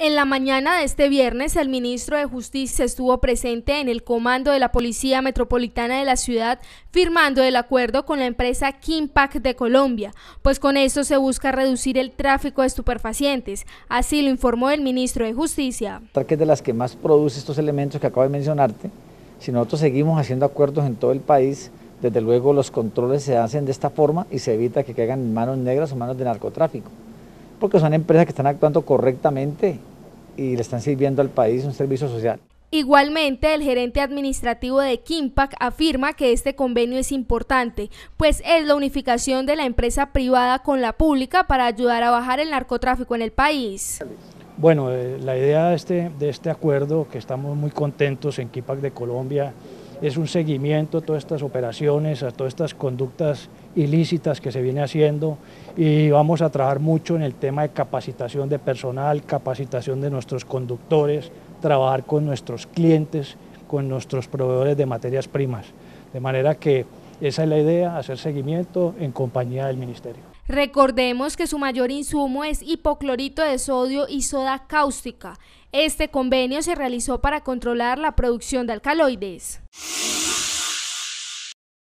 En la mañana de este viernes, el ministro de Justicia estuvo presente en el comando de la Policía Metropolitana de la ciudad, firmando el acuerdo con la empresa Kimpac de Colombia, pues con esto se busca reducir el tráfico de estupefacientes. Así lo informó el ministro de Justicia. Que es de las que más produce estos elementos que acabo de mencionarte. Si nosotros seguimos haciendo acuerdos en todo el país, desde luego los controles se hacen de esta forma y se evita que caigan manos negras o manos de narcotráfico porque son empresas que están actuando correctamente y le están sirviendo al país un servicio social. Igualmente, el gerente administrativo de Kimpac afirma que este convenio es importante, pues es la unificación de la empresa privada con la pública para ayudar a bajar el narcotráfico en el país. Bueno, eh, la idea de este, de este acuerdo, que estamos muy contentos en Kimpac de Colombia, es un seguimiento a todas estas operaciones, a todas estas conductas ilícitas que se viene haciendo y vamos a trabajar mucho en el tema de capacitación de personal, capacitación de nuestros conductores, trabajar con nuestros clientes, con nuestros proveedores de materias primas. De manera que esa es la idea, hacer seguimiento en compañía del Ministerio. Recordemos que su mayor insumo es hipoclorito de sodio y soda cáustica. Este convenio se realizó para controlar la producción de alcaloides.